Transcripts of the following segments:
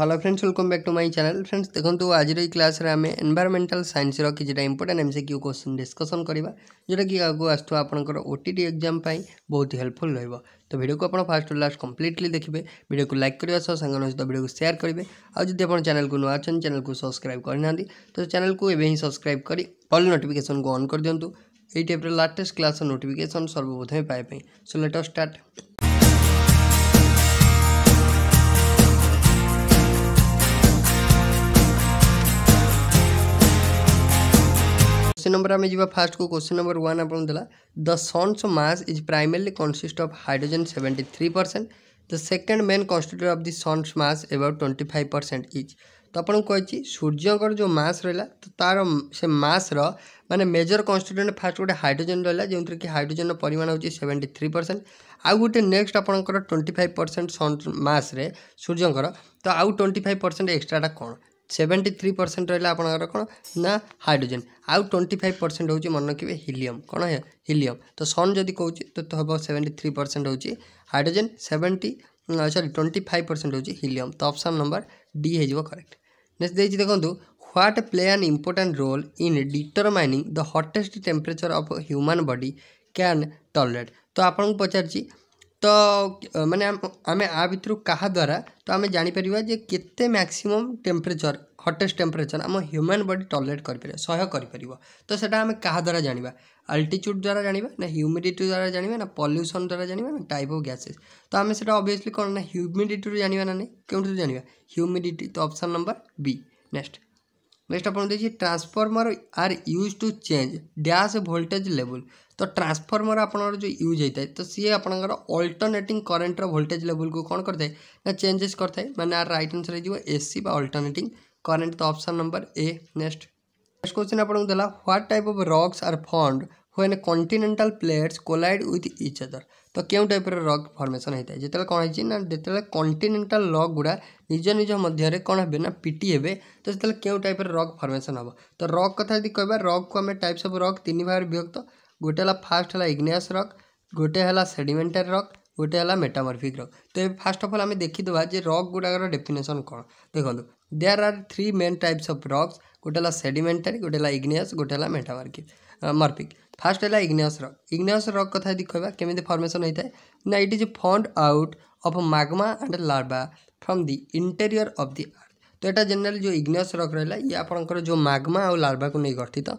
Hello friends welcome back to my channel friends দেখন্তু আজির এই ক্লাসরে আমি এনভায়রনমেন্টাল সাইন্সর কিছুটা ইম্পর্টাট এমসিকিউ কোশ্চিন ডিসকসন করিবা যেটাকি আগুক আসুক আপনার ওটিটি এক্সাম পাই বহুত হেল্পফুল রহব তো ভিডিওকে আপনার ফার্স্ট টু লাস্ট কমপ্লিটলি দেখবে ভিডিওকে লাইক করা সহ সাংমান সহ ভিডিওকে সেয়ার করবে আদি আপনার চ্যানেলকে নূ আছেন চ্যানেলকে সবসক্রাইব করে না তো চ্যানেলকে এবে হি সবসক্রাইব করে অল নোটিফিকেসনকে অন করে দিও এই টাইপের লাটেস্ট ক্লাসর নোটিফিকেসন সর্বপ্রথমে পাইপাই so let start question number आम जी फास्ट को क्वेश्चन नंबर वन आप the sun's mass is primarily consist of hydrogen seventy three percent the second main constituent of the sun's mass about twenty five percent is तो आपको कही सूर्य जो मस रहा तो तार से मास्र मैंने मेजर कन्स्टिट्यूट फास्ट गोटे हाइड्रोजेन रहा जो थी कि हाइड्रोजेन परिमाण हूँ सेवेन्टी थ्री परसेंट आउ गोटे नेक्स्ट आपंकर ट्वेंटी फाइव परसेंट सन्स मास्रे सूर्यर तो आउ ट्वेंटी फाइव परसेंट एक्सट्राटा कौन ସେଭେଣ୍ଟି ଥ୍ରୀ ପରସେଣ୍ଟ ରହିଲା ଆପଣଙ୍କର କ'ଣ ନା ହାଇଡ୍ରୋଜେନ୍ ଆଉ ଟ୍ୱେଣ୍ଟି ଫାଇଭ୍ ପରସେଣ୍ଟ ହେଉଛି ମନେ ରଖିବେ ହିଲିୟମ୍ କ'ଣ ହିଲିୟମ୍ ତ ସନ୍ ଯଦି କହୁଛି ତ ହେବ ସେଭେଣ୍ଟି ଥ୍ରୀ ପରସେଣ୍ଟ ହେଉଛି hydrogen seventy sorry twenty five percent ହେଉଛି ହିଲିୟମ୍ ତ ଅପସନ୍ ନମ୍ବର ଡି ହେଇଯିବ କରେକ୍ଟ ନେକ୍ସଟ ଦେଇଛି ଦେଖନ୍ତୁ what play an important role in determining the hottest temperature of human body can tolerate ତ ଆପଣଙ୍କୁ ପଚାରିଛି ତ ମାନେ ଆମେ ଆ ଭିତରୁ କାହା ଦ୍ୱାରା ତ ଆମେ ଜାଣିପାରିବା ଯେ କେତେ ମ୍ୟାକ୍ସିମମ୍ ଟେମ୍ପରେଚର୍ হটেস্ট টেম্পরেচর আম হ্যুমান বডি টলেট করে সহ্য করে তো সেটা আমি কাহা দ্বারা জাঁয়া আল্টিচ্যুড দ্বারা জাঁয়া না হ্যুমিডিটি দ্বারা জাঁয়া না পল্যুশন দ্বারা জাঁয়া না টাইপ অফ গ্যাসেস তো আমি সেটা অবভিয়সলি কোণ না হ্যুমিডিটি জাঁয়া না নাই কেউঠু জাঁয়া হ্যুমিডিটি তো option number B next next আপনার দেখি transformer are use to change dash voltage level তো ट्रांसफर्मर আপনার যে ইউজ হয়ে থাকে তো সি আপনার অল্টরনেটিং করেন্টর ভোল্টেজ লেভেল কু কোণ করে থাকে না চেঞ্জেস করে থাকে মানে আর রাইট আনসর হয়ে এসি বা অল্টরনেটিং करेंट तो option number A next next question आपण दिला what type of rocks are formed when continental plates collide with each other ତ କେଉଁ ଟାଇପ୍ର ରକ୍ ଫର୍ମେସନ୍ ହେଇଥାଏ ଯେତେବେଳେ କ'ଣ ହେଇଛି ନା ଯେତେବେଳେ କଣ୍ଟିନେଣ୍ଟାଲ୍ ରକ୍ ଗୁଡ଼ା ନିଜ ନିଜ ମଧ୍ୟରେ କ'ଣ ହେବେ ନା ପିଟି ହେବେ ତ ସେତେବେଳେ କେଉଁ ଟାଇପ୍ର ରକ୍ ଫର୍ମେସନ୍ ହେବ ତ ରକ୍ କଥା ଯଦି କହିବା ରକ୍କୁ ଆମେ ଟାଇପ୍ସ ଅଫ୍ ରକ୍ ତିନି ଭାଗରେ ବିଭକ୍ତ ଗୋଟେ ହେଲା ଫାର୍ଷ୍ଟ ହେଲା ଇଗ୍ନିଆସ୍ ରକ୍ ଗୋଟେ ହେଲା ସେଡିମେଣ୍ଟାରୀ ରକ୍ ଗୋଟେ ହେଲା ମେଟାମର୍ଫିକ୍ ରକ୍ ତ ଏବେ ଫାର୍ଷ୍ଟ ଅଫ୍ ଅଲ୍ ଆମେ ଦେଖିଦେବା ଯେ ରକ୍ ଗୁଡ଼ାକର ଡେଫିନେସନ୍ କ'ଣ ଦେଖନ୍ତୁ there are three main types of rocks ଗୋଟେ ହେଲା ସେଡିମେଣ୍ଟାରୀ ଗୋଟେ ହେଲା ଇଗ୍ନିୟସ୍ ଗୋଟେ ହେଲା ମେଟାମର୍ଫିକ୍ ମର୍ଫିକ୍ ଫାର୍ଷ୍ଟ ହେଲା ଇଗ୍ନିୟସ୍ ରକ୍ ଇଗ୍ନିୟସ୍ ରକ୍ କଥା ଯଦି କହିବା କେମିତି ଫର୍ମେସନ୍ ହୋଇଥାଏ ନା it is formed out of magma and lava from the interior of the earth ତ ଏଇଟା ଜେନେରାଲି ଯେଉଁ ଇଗ୍ନିୟସ୍ ରକ୍ ରହିଲା ଇଏ ଆପଣଙ୍କର ଯେଉଁ ମାଗ୍ମା ଆଉ ଲାର୍ଭାକୁ ନେଇ ଗଠିତ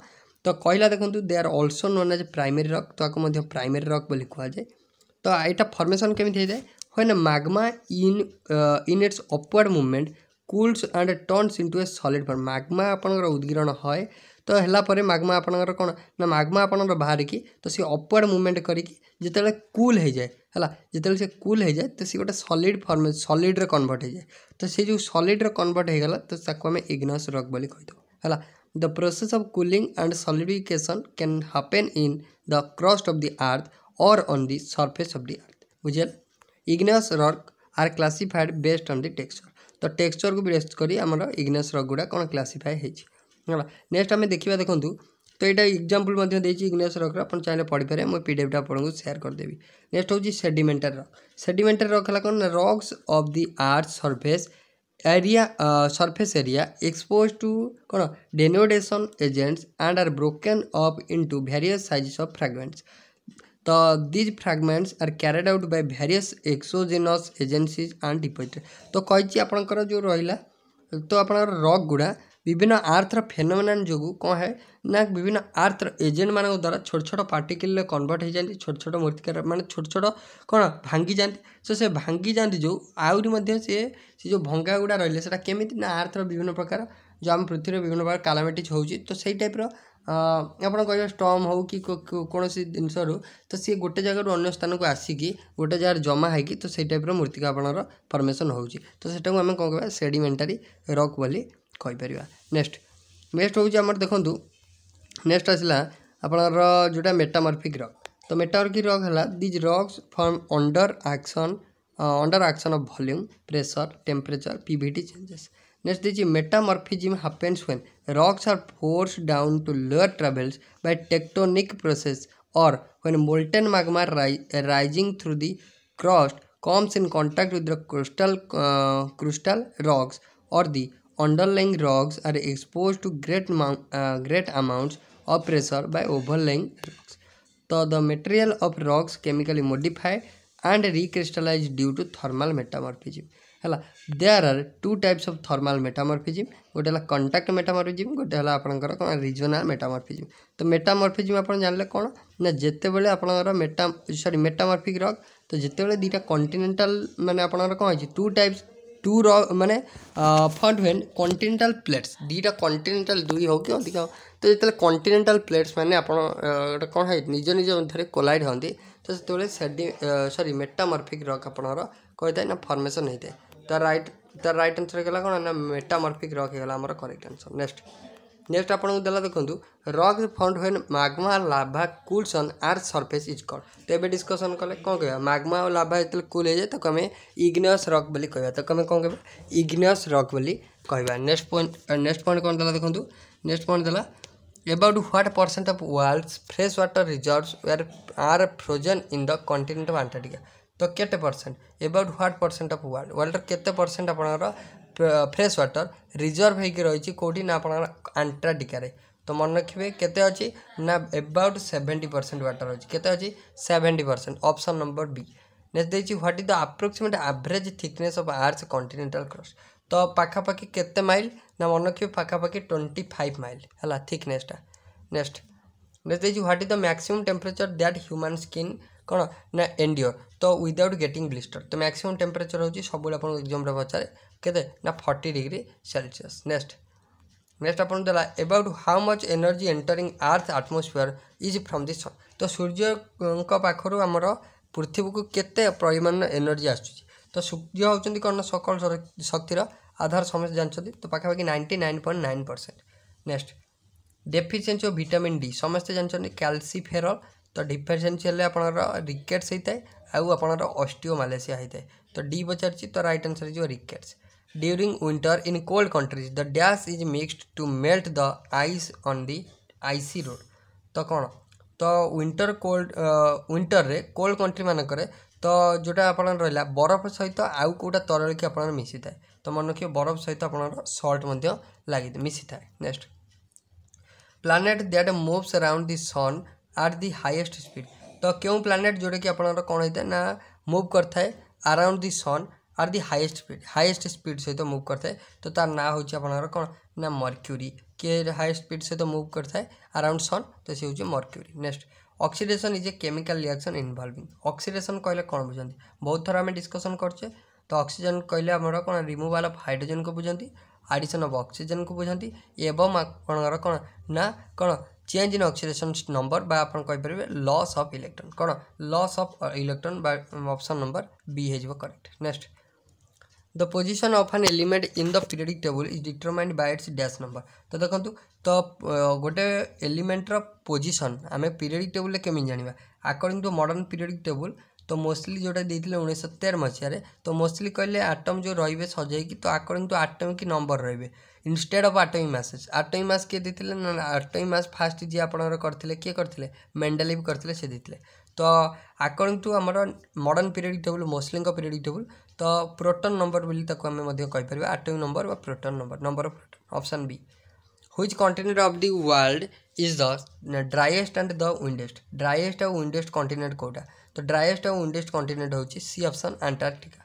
ତ କହିଲା ଦେଖନ୍ତୁ they are also known as primary rock ତାକୁ ମଧ୍ୟ ପ୍ରାଇମେରୀ ରକ୍ ବୋଲି କୁହାଯାଏ ତ ଏଇଟା ଫର୍ମେସନ୍ କେମିତି ହେଇଯାଏ when magma in in its upward movement cools and turns into a solid form magma ଆପଣଙ୍କର ଉଦ୍ଗୀରଣ ହଏ ତ ହେଲା ପରେ ମାଗ୍ମା ଆପଣଙ୍କର କ'ଣ ନା ମାଗ୍ମା ଆପଣଙ୍କର ବାହାରିକି ତ ସେ ଅପୱାର୍ଡ଼ ମୁଭମେଣ୍ଟ କରିକି ଯେତେବେଳେ କୁଲ୍ ହେଇଯାଏ ହେଲା ଯେତେବେଳେ ସେ କୁଲ୍ ହେଇଯାଏ ତ ସେ ଗୋଟେ ସଲିଡ୍ ଫର୍ମ ସଲିଡ୍ରେ କନଭର୍ଟ ହେଇଯାଏ ତ ସେ ଯେଉଁ ସଲିଡ୍ରେ କନଭର୍ଟ ହେଇଗଲା ତ ତାକୁ ଆମେ ଇଗ୍ନସ୍ ରକ୍ ବୋଲି କହିଦେଉ ହେଲା the process of cooling and solidification can happen in the crust of the earth or on the surface of the earth बुझे igneous rock are classified based on the texture तो texture को base करी आमर igneous rock गुड़ा कौन classify है next आम देखा देखूँ तो यहाँ एक्जामपल इग्नेस रक्र आप चाहिए पढ़ीपर मुझे पीडीएफ आपको सेयार करदेवि नेक्स्ट हूँ सेडिमेंटार रक् सेडिमेंटार रक् है कौन रक्स of the earth surface area surface area expose to कौन denudation agents and are broken up into various sizes of fragments तो these fragments are carried out by various exogenous agencies and deposited तो कही आप जो रहा तो आप रग गुड़ा विभिन्न आर्थर फेनोमेन जो कौन है ना विभिन्न आर्थर एजेंट मान द्वारा छोट छोट पार्टिकल कनवर्ट हो जाती छोट छोट मूर्तिकार मैंने छोट छोट कौन भांगी जाती सो तो से भांगी जाती जो आहरी से से जो भंगा गुड़ा रही है आर्थर विभिन्न प्रकार जो आम पृथ्वी विभिन्न प्रकार कालामेटिज हो तो सही टाइप ଆପଣ କହିବେ ଷ୍ଟମ୍ ହେଉ କି କୌଣସି ଜିନିଷ ରୁ ତ ସିଏ ଗୋଟେ ଜାଗାରୁ ଅନ୍ୟ ସ୍ଥାନକୁ ଆସିକି ଗୋଟେ ଜାଗାରେ ଜମା ହେଇକି ତ ସେଇ ଟାଇପ୍ର ମୂର୍ତ୍ତିକା ଆପଣଙ୍କର ଫର୍ମେସନ୍ ହେଉଛି ତ ସେଟାକୁ ଆମେ କ'ଣ କହିବା ସେଡ଼ିମେଣ୍ଟାରୀ ରକ୍ ବୋଲି କହିପାରିବା ନେକ୍ସଟ ନେକ୍ସଟ ହେଉଛି ଆମର ଦେଖନ୍ତୁ ନେକ୍ସଟ ଆସିଲା ଆପଣଙ୍କର ଯେଉଁଟା ମେଟାମର୍ଫିକ୍ ରକ୍ ତ ମେଟାମର୍ଫିକ୍ ରକ୍ ହେଲା these rocks form under action under action of volume pressure temperature PVT changes Next is metamorphism happens when rocks are forced down to lower levels by tectonic process or when molten magma ri rising through the crust comes in contact with the crystal uh, crystal rocks or the underlying rocks are exposed to great, uh, great amounts of pressure by overlying rocks. So the material of rocks chemically modified and recrystallized due to thermal metamorphism. है there are two types of thermal metamorphism गोटे contact मेटामरफिजिम गोटे आपर कौन regional मेटामरफिजिम तो मेटामर्फिजिम आप जानते कौन ना जितेबले आपर मेटाम सरी मेटामर्फिक रग तो जितेबले दुटा कंटिनेटाल मैंने आप कौन टू टाइप्स टू रे फंड वेन कंटिनेटाल प्लेट्स दुटा कंटिनेटाल दुई हो कि अधिक तो जो कंटिनेटाल प्लेट्स मैंने कौन है निज निज मधे कोलाइड हमें तो से सरी मेटामरफिक रक् आपर ना फर्मेसन होता है ତା ରାଇଟ୍ ତାର ରାଇଟ୍ ଆନ୍ସର୍ ହେଇଗଲା କ'ଣ ନା ମେଟାମର୍ଫିକ୍ ରକ୍ ହେଇଗଲା ଆମର କରେକ୍ଟ ଆନ୍ସର୍ ନେକ୍ସଟ ନେକ୍ସଟ ଆପଣଙ୍କୁ ଦେଲା ଦେଖନ୍ତୁ rock formed when magma lava cools on our surface is call ତ ଏବେ ଡିସ୍କସନ୍ କଲେ କ'ଣ କହିବା ମାଗ୍ମା ଆଉ ଲାଭା ଯେତେବେଳେ କୁଲ୍ ହେଇଯାଏ ତାକୁ ଆମେ ଇଗ୍ନିୟସ୍ ରକ୍ ବୋଲି କହିବା ତାକୁ ଆମେ କ'ଣ କହିବା ଇଗ୍ନିୟସ୍ ରକ୍ ବୋଲି କହିବା ନେକ୍ସଟ ପଏଣ୍ଟ ନେକ୍ସଟ ପଏଣ୍ଟ କ'ଣ ଦେଲା ଦେଖନ୍ତୁ ନେକ୍ସଟ ପଏଣ୍ଟ ଦେଲା about what percent of world's freshwater reserves were are frozen in the continent of Antarctica તો કેટે percent about what percent of water water કેતે પરસેન્ટ ଆପଣଙ୍କର ଫ୍ରେଶ୍ ୱାଟର ରିଜର୍ଭ ହେଇକି ରହିଛି କେଉଁଠି ନା ଆପଣଙ୍କର ଆଣ୍ଟ୍ରାଟିକାରେ ତ ମନେ ରଖିବେ କେତେ ଅଛି ନା ଏବାଉଟ୍ ସେଭେଣ୍ଟି ପରସେଣ୍ଟ ୱାଟର ଅଛି କେତେ ଅଛି seventy percent option number B next ଦେଇଛି what is the approximate average thickness of earth continental crust ତ ପାଖାପାଖି କେତେ ମାଇଲ ନା ମନେ ରଖିବେ ପାଖାପାଖି ଟ୍ୱେଣ୍ଟି ଫାଇଭ୍ ମାଇଲ ହେଲା ଥିକନେସ୍ଟା ନେକ୍ସଟ ନେକ୍ସଟ ଦେଇଛି what is the maximum temperature that human skin କ'ଣ ନା ଏନ୍ଡିଓ ତ ୱିଦାଉଟ୍ ଗେଟିଂ ବ୍ଲିଷ୍ଟର ତ ମ୍ୟାକ୍ସିମମ୍ ଟେମ୍ପରେଚର୍ ହେଉଛି ସବୁବେଳେ ଆପଣଙ୍କୁ ଏକ୍ଜାମ୍ରେ ପଚାରେ କେତେ ନା forty degree Celsius next next ଆପଣ ଦେଲା about how much energy entering earth atmosphere is from the sun ତ ସୂର୍ଯ୍ୟଙ୍କ ପାଖରୁ ଆମର ପୃଥିବୀକୁ କେତେ ପରିମାଣର ଏନର୍ଜି ଆସୁଛି ତ ସୂର୍ଯ୍ୟ ହେଉଛନ୍ତି କ'ଣ ସକଳ ଶକ୍ତିର ଆଧାର ସମସ୍ତେ ଜାଣିଛନ୍ତି ତ ପାଖାପାଖି ninety nine point nine percent next deficiency of vitamin D ସମସ୍ତେ ଜାଣିଛନ୍ତି କ୍ୟାଲସିଫେରଲ୍ ତ ଡିଫରେନ୍ସିଆଲରେ ଆପଣଙ୍କର ରିକେଟ୍ସ ହେଇଥାଏ ଆଉ ଆପଣଙ୍କର ଅଷ୍ଟିଓ ମାଲେସିଆ ହେଇଥାଏ ତ ଡି ପଚାରିଛି ତ ରାଇଟ୍ ଆନ୍ସର୍ ହେଇଯିବ rickets during winter in cold countries the dash is mixed to melt the ice on the icy road ତ କ'ଣ ତ ୱିଣ୍ଟର କୋଲ୍ଡ ୱିଣ୍ଟରରେ କୋଲ୍ଡ କଣ୍ଟ୍ରିମାନଙ୍କରେ ତ ଯେଉଁଟା ଆପଣଙ୍କର ରହିଲା ବରଫ ସହିତ ଆଉ କେଉଁଟା ତରଳିକି ଆପଣଙ୍କର ମିଶିଥାଏ ତ ମନେ ରଖିବେ ବରଫ ସହିତ ଆପଣଙ୍କର ସଲ୍ଟ ମଧ୍ୟ ଲାଗି ମିଶିଥାଏ next planet that moves around the sun at the highest speed ତ କେଉଁ ପ୍ଲାନେଟ୍ ଯେଉଁଟାକି ଆପଣଙ୍କର କ'ଣ ହେଇଥାଏ ନା ମୁଭ୍ କରିଥାଏ around the sun at the highest speed highest speed ସହିତ ମୁଭ୍ କରିଥାଏ ତ ତା ନାଁ ହେଉଛି ଆପଣଙ୍କର କ'ଣ ନା ମର୍କ୍ୟୁରୀ କିଏ ହାଇଏଷ୍ଟ ସ୍ପିଡ଼ ସହିତ ମୁଭ୍ କରିଥାଏ ଆରାଉଣ୍ଡ ସନ୍ ତ ସେ ହେଉଛି Mercury next oxidation is a chemical reaction involving oxidation କହିଲେ କ'ଣ ବୁଝନ୍ତି ବହୁତ ଥର ଆମେ ଡିସ୍କସନ୍ କରୁଛେ ତ ଅକ୍ସିଜେନ୍ କହିଲେ ଆମର କ'ଣ ରିମୁଭାଲ୍ ଅଫ୍ ହାଇଡ୍ରୋଜେନ୍କୁ ବୁଝନ୍ତି ଆଡ଼ିସନ୍ ଅଫ୍ ଅକ୍ସିଜେନ୍କୁ ବୁଝନ୍ତି ଏବଂ ଆପଣଙ୍କର କ'ଣ ନା କ'ଣ চেঞ্জ ইন অକ୍সিডেসন নম্বর বা আপনার কইপারে লস অফ ইলেকট্রন কোণ লস অফ ইলেকট্রন বা অপশন নম্বর বি হয়ে যাব correct next the position of an element in the periodic table is determined by its dash number तो देखो तो गोटे एलिमेंटर पोजिशन आम पीरियडिक टेबुल केमी जाना according to modern periodic table तो मोस्टली जोटा देते उन्नीस तेर मसीह तो मोस्टली कहले आटम जो रे सजाई तो अकॉर्डिंग टू आटम की नंबर रे instead of atomic masses atomic mass କିଏ ଦେଇଥିଲେ ନା ଆଟମିକ୍ ମାସ୍ ଫାଷ୍ଟ ଯିଏ ଆପଣଙ୍କର କରିଥିଲେ କିଏ କରିଥିଲେ ମେଣ୍ଡେଲିଭ୍ କରିଥିଲେ ସେ ଦେଇଥିଲେ ତ ଆକର୍ଡିଂ ଟୁ ଆମର ମଡ଼ର୍ଣ୍ଣ ପିରିୟଡ଼ିକ୍ ଟେବୁଲ୍ ମୋସ୍ଲିଙ୍କ ପିରିୟଡ଼ିକ୍ ଟେବୁଲ୍ ତ ପ୍ରୋଟନ୍ ନମ୍ବର ବୋଲି ତାକୁ ଆମେ ମଧ୍ୟ କହିପାରିବା ଆଟମିକ୍ ନମ୍ବର ବା proton number number of proton option B which continent of the world is the driest and the windiest driest ଆଉ ୱିଣ୍ଡେଷ୍ଟ କଣ୍ଟିନେଣ୍ଟ କେଉଁଟା ତ ଡ୍ରାଏଷ୍ଟ ଆଉ ୱିଣ୍ଡେଷ୍ଟ କଣ୍ଟିନେଣ୍ଟ ହେଉଛି C option Antarctica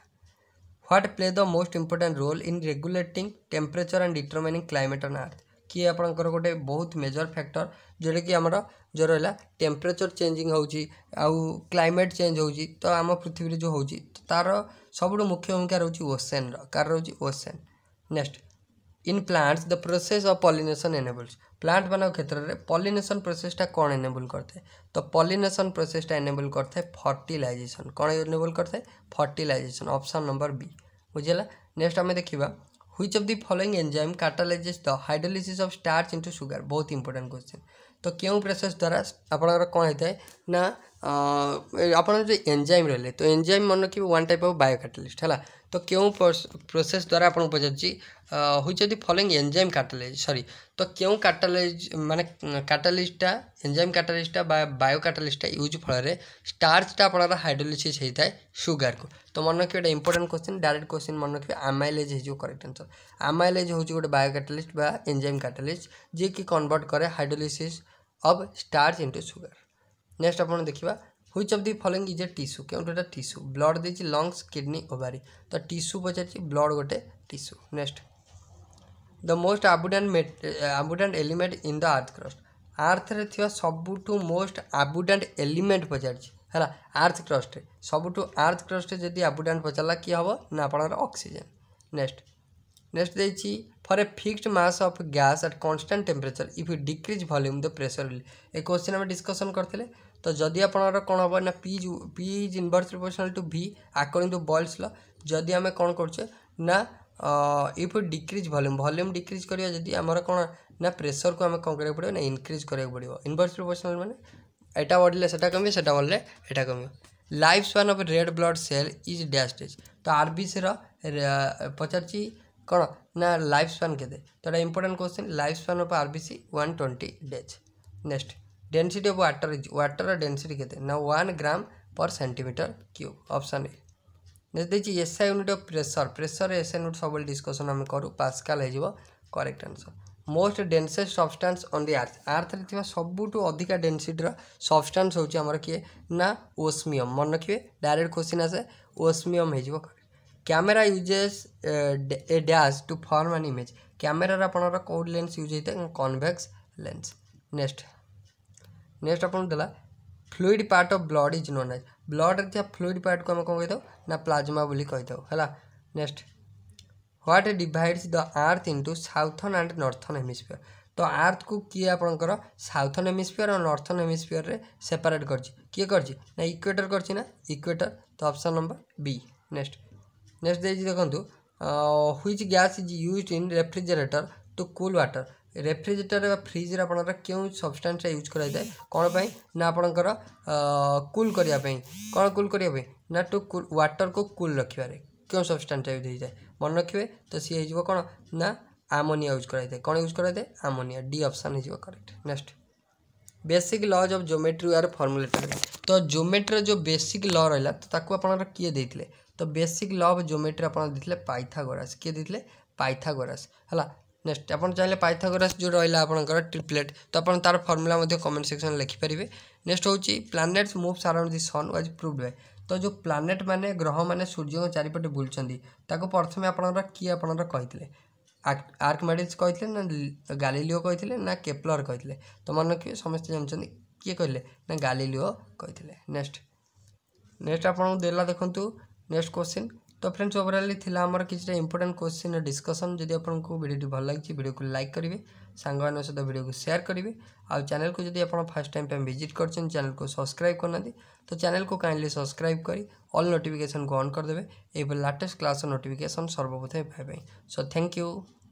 what play the most important role in regulating temperature and determining climate on earth କିଏ ଆପଣଙ୍କର ଗୋଟେ ବହୁତ major factor ଯେଉଁଟାକି ଆମର ଯେଉଁ ରହିଲା ଟେମ୍ପରେଚର୍ ଚେଞ୍ଜିଂ ହେଉଛି ଆଉ କ୍ଲାଇମେଟ୍ ଚେଞ୍ଜ ହେଉଛି ତ ଆମ ପୃଥିବୀରେ ଯେଉଁ ହେଉଛି ତାର ସବୁଠୁ ମୁଖ୍ୟ ଭୂମିକା ରହୁଛି ଓସେନ୍ର କାର ରହୁଛି ocean next in plants the process of pollination enables plant ମାନଙ୍କ କ୍ଷେତ୍ରରେ ପଲିନେସନ୍ ପ୍ରୋସେସ୍ଟା କ'ଣ ଏନେବୁଲ୍ କରିଥାଏ ତ ପଲିନେସନ୍ ପ୍ରୋସେସ୍ଟା ଏନେବୁଲ୍ କରିଥାଏ ଫର୍ଟିଲାଇଜେସନ୍ କ'ଣ ଏନେବୁଲ୍ କରିଥାଏ ଫର୍ଟିଲାଇଜେସନ୍ ଅପସନ୍ ନମ୍ବର ବି ବୁଝିଲା ନେକ୍ସଟ ଆମେ ଦେଖିବା which of the following enzyme catalyses the hydrolysis of starch into sugar ବହୁତ ଇମ୍ପୋର୍ଟାଣ୍ଟ କ୍ୱେଶ୍ଚିନ୍ ତ କେଉଁ ପ୍ରୋସେସ୍ ଦ୍ୱାରା ଆପଣଙ୍କର କ'ଣ ହେଇଥାଏ ନା ଆପଣ ଯେଉଁ ଏନ୍ଜାଇମ୍ ରହିଲେ ତ ଏନ୍ଜାଇମ୍ ମନେ ରଖିବେ ୱାନ୍ ଟାଇପ୍ ଅଫ୍ ବାୟୋକାଟାଲିଷ୍ଟ ହେଲା ତ କେଉଁ ପ୍ରୋସେସ୍ ଦ୍ୱାରା ଆପଣଙ୍କୁ ପଚାରୁଛି ହୋଇଛନ୍ତି ଫଲୋଇଂ ଏନ୍ଜାଇମ୍ କାଟାଲାଇଜ୍ ସରି ତ କେଉଁ କାଟାଲାଇଜ୍ ମାନେ କାଟାଲିଷ୍ଟଟା ଏନ୍ଜାଇମ୍ କାଟାଲିଷ୍ଟଟା ବା ବାୟୋ କାଟାଲିଷ୍ଟଟା ୟୁଜ୍ ଫଳରେ ଷ୍ଟାର୍ଚଟା ଆପଣଙ୍କର ହାଇଡ୍ରୋଲିସିସ୍ ହେଇଥାଏ ସୁଗାରକୁ ତ ମନେ ରଖିବେ ଏଇଟା ଇମ୍ପୋର୍ଟାଣ୍ଟ କ୍ୱେଶ୍ଚିନ୍ ଡାଇରେକ୍ଟ କ୍ୱେଶ୍ଚିନ୍ ମନେ ରଖିବେ ଆମାଇଲେଜ୍ ହେଇଯିବ କରେକ୍ଟ ଆନ୍ସର୍ ଆମାଇଲେଜ୍ ହେଉଛି ଗୋଟେ ବାୟୋ କାଟାଲିଷ୍ଟ ବା ଏନ୍ଜାଇମ୍ କାଟାଲିଷ୍ଟ ଯିଏକି କନଭର୍ଟ କରେ hydrolysis of starch into sugar next ଆପଣ ଦେଖିବା which of the following is a tissue কেউটি এটা টিস্যু ବ୍ଲଡ୍ ଦେଇଛି ଲଙ୍ଗସ୍ କିଡ଼ନୀ ଓଭାରି ତ ଟିସ୍ୟୁ ପଚାରିଛି ବ୍ଲଡ୍ ଗୋଟେ tissue next the most abundant abundant element in the earth crust ଆର୍ଥରେ ଥିବା ସବୁଠୁ ମୋଷ୍ଟ ଆବୁଡାଣ୍ଟ ଏଲିମେଣ୍ଟ ପଚାରିଛି ହେଲା ଆର୍ଥ କ୍ରଷ୍ଟରେ ସବୁଠୁ ଆର୍ଥ କ୍ରଷ୍ଟରେ ଯଦି ଆବୁଡାଣ୍ଟ ପଚାରିଲା କିଏ ହେବ ନା ଆପଣଙ୍କର ଅକ୍ସିଜେନ୍ ନେକ୍ସଟ ନେକ୍ସଟ ଦେଇଛି for a fixed mass of gas at constant temperature if you decrease volume the pressure will a question आम डिस्कसन करते ତ ଯଦି ଆପଣଙ୍କର କ'ଣ ହେବ ନା P P is inverse proportional to V according to Boyle's law ଯଦି ଆମେ କ'ଣ କରୁଛେ ନା if decrease volume volume decrease କରିବା ଯଦି ଆମର କ'ଣ ନା ପ୍ରେସରକୁ ଆମେ କ'ଣ କରିବାକୁ ପଡ଼ିବ ନା ଇନକ୍ରିଜ୍ କରିବାକୁ ପଡ଼ିବ ଇନଭର୍ସ ପ୍ରପୋର୍ସନାଲ୍ ମାନେ ଏଇଟା ବଢ଼ିଲେ ସେଇଟା କମିବ ସେଇଟା ବଢ଼ିଲେ ଏଇଟା କମିବ life span of red blood cell is dash days ତ ଆର୍ବିସିର ପଚାରିଛି କ'ଣ ନା ଲାଇଫ୍ ସ୍ପାନ୍ କେତେ ତ ଏଇଟା important question life span of RBC one twenty days next density of water is water density কেতে না ওয়ান গ্রাম পর সেটিমিটর কিউব অপশন এ দেখি SI unit of pressure pressure SI unit সবুলে discussion আমি করু পাস্কাল হয়ে যাব correct answer most densest substance on the earth আর্থরে থাকা সবুঠু অধিকা ডেনসিটির সবস্টান্স হচ্ছে আমার কি না ওসমিয়ম মনে রাখবে ডাইরেক্ট কোশ্চিন আসে ওসমিয়ম হয়ে যাব camera uses a dash to form an image ক্যামেরার আপনার কেউ লেন্স ইউজ হয়ে থাকে কনভেক্স লেন্স নেক্সট ନେକ୍ସଟ ଆପଣଙ୍କୁ ଦେଲା fluid part of blood is known as ବ୍ଲଡ଼ରେ ଥିବା ଫ୍ଲୁଇଡ଼ ପାର୍ଟକୁ ଆମେ କ'ଣ କହିଥାଉ ନା ପ୍ଲାଜମା ବୋଲି କହିଥାଉ ହେଲା next what divides the earth into southern and northern hemisphere ତ ଆର୍ଥକୁ କିଏ ଆପଣଙ୍କର ସାଉଥର୍ନ ହେମିସ୍ଫିୟର ଆଉ ନର୍ଥର୍ନ ହେମିସ୍ଫିୟରରେ ସେପାରେଟ୍ କରିଛି କିଏ କରିଛି ନା ଇକ୍ୱେଟର କରିଛି ନା ଇକ୍ୱେଟର ତ option number B next next ଦେଇଛି ଦେଖନ୍ତୁ which gas is use in refrigerator to cool water refrigerator ବା ଫ୍ରିଜ୍ରେ ଆପଣଙ୍କର କେଉଁ ସବଷ୍ଟାନ୍ସଟା ୟୁଜ୍ କରାଯାଏ କ'ଣ ପାଇଁ ନା ଆପଣଙ୍କର କୁଲ୍ କରିବା ପାଇଁ କ'ଣ କୁଲ୍ କରିବା ପାଇଁ ନା ଟୁ କୁଲ୍ ୱାଟର୍କୁ କୁଲ୍ ରଖିବାରେ କେଉଁ ସବଷ୍ଟାନ୍ସଟା ୟୁଜ୍ ହେଇଯାଏ ମନେ ରଖିବେ ତ ସିଏ ହେଇଯିବ କ'ଣ ନା ଆମୋନିଆ ୟୁଜ୍ କରାଯାଇଥାଏ କ'ଣ ୟୁଜ୍ କରାଯାଏ ଆମୋନିଆ ଡି ଅପସନ୍ ହେଇଯିବ correct next basic laws of geometry are formulated তো জোমেট্রির যে বেসিক ল রহলা তো তাকে আপনার কিয়ে দিয়ে তো বেসিক ল অফ জোমেট্রি আপনার দিয়ে পাইথাগোরাস কিয়ে দিয়ে পাইথাগোরাস হল ନେକ୍ସଟ ଆପଣ ଚାହିଁଲେ ପାଇଥାଗୋରାସ୍ ଯେଉଁ ରହିଲା ଆପଣଙ୍କର ଟ୍ରିପ୍ଲେଟ୍ ତ ଆପଣ ତା'ର ଫର୍ମୁଲା ମଧ୍ୟ କମେଣ୍ଟ ସେକ୍ସନରେ ଲେଖିପାରିବେ ନେକ୍ସଟ ହେଉଛି planets move around the sun was prove by ତ ଯେଉଁ ପ୍ଲାନେଟ୍ ମାନେ ଗ୍ରହମାନେ ସୂର୍ଯ୍ୟଙ୍କ ଚାରିପଟେ ବୁଲୁଛନ୍ତି ତାକୁ ପ୍ରଥମେ ଆପଣଙ୍କର କିଏ ଆପଣଙ୍କର କହିଥିଲେ ଆର୍କମାଡ଼ିସ୍ କହିଥିଲେ ନା ଗାଲିଲିଓ କହିଥିଲେ ନା କେପ୍ଲର କହିଥିଲେ ତ ମନେ ରଖିବେ ସମସ୍ତେ ଜାଣିଛନ୍ତି କିଏ କହିଲେ ନା ଗାଲିଲିଓ କହିଥିଲେ ନେକ୍ସଟ ନେକ୍ସଟ ଆପଣଙ୍କୁ ଦେଲା ଦେଖନ୍ତୁ ନେକ୍ସଟ କୋଶ୍ଚିନ୍ तो फ्रेंड्स ओवरअली थी आम किसी इंपोर्टाट क्वेश्चन डिस्कसन जब आपको भिडियो भल लगी भिडियो को लाइक करेंगे सांग सहित भिड को शेयर करेंगे आ चेल को जब आप फास्ट टाइम पे भिज तो कर चेल्क सब्सक्राइब करना तो चैनल को कैंडली सब्सक्राइब कर अल् नोटिकेसन को अन्देव लाटेस्ट क्लास नोटिकेसन सर्वप्रथम पाइबाई सो थैंक यू